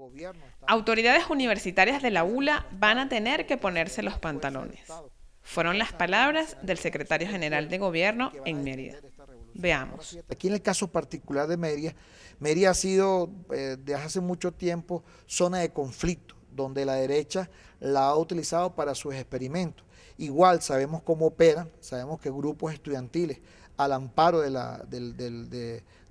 gobierno Autoridades universitarias de la ULA van a tener que ponerse los pantalones. Fueron las palabras del secretario general de gobierno en Mérida. Veamos. Aquí en el caso particular de Mérida, Mérida ha sido desde eh, hace mucho tiempo zona de conflicto, donde la derecha la ha utilizado para sus experimentos. Igual sabemos cómo operan, sabemos que grupos estudiantiles al amparo de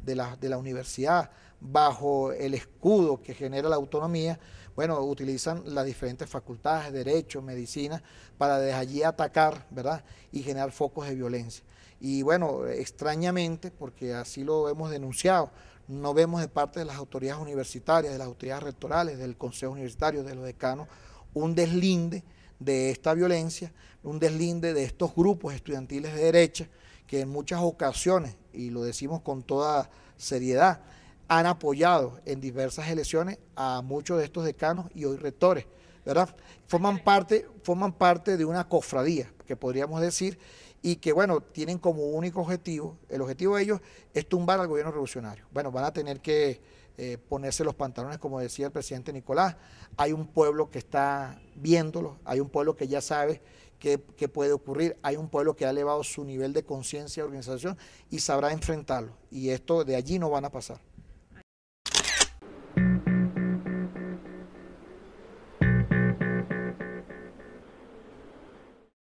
la, universidad, bajo el escudo que genera la autonomía, bueno, utilizan las diferentes facultades, derecho, medicina, para desde allí atacar, ¿verdad? Y generar focos de violencia. Y bueno, extrañamente, porque así lo hemos denunciado, no vemos de parte de las autoridades universitarias, de las autoridades rectorales, del Consejo Universitario, de los decanos, un deslinde de esta violencia, un deslinde de estos grupos estudiantiles de derecha que en muchas ocasiones, y lo decimos con toda seriedad, han apoyado en diversas elecciones a muchos de estos decanos y hoy rectores, ¿verdad? Forman parte, forman parte de una cofradía, que podríamos decir, y que, bueno, tienen como único objetivo, el objetivo de ellos es tumbar al gobierno revolucionario. Bueno, van a tener que eh, ponerse los pantalones, como decía el presidente Nicolás. Hay un pueblo que está viéndolo, hay un pueblo que ya sabe qué, qué puede ocurrir, hay un pueblo que ha elevado su nivel de conciencia y organización y sabrá enfrentarlo. Y esto de allí no van a pasar.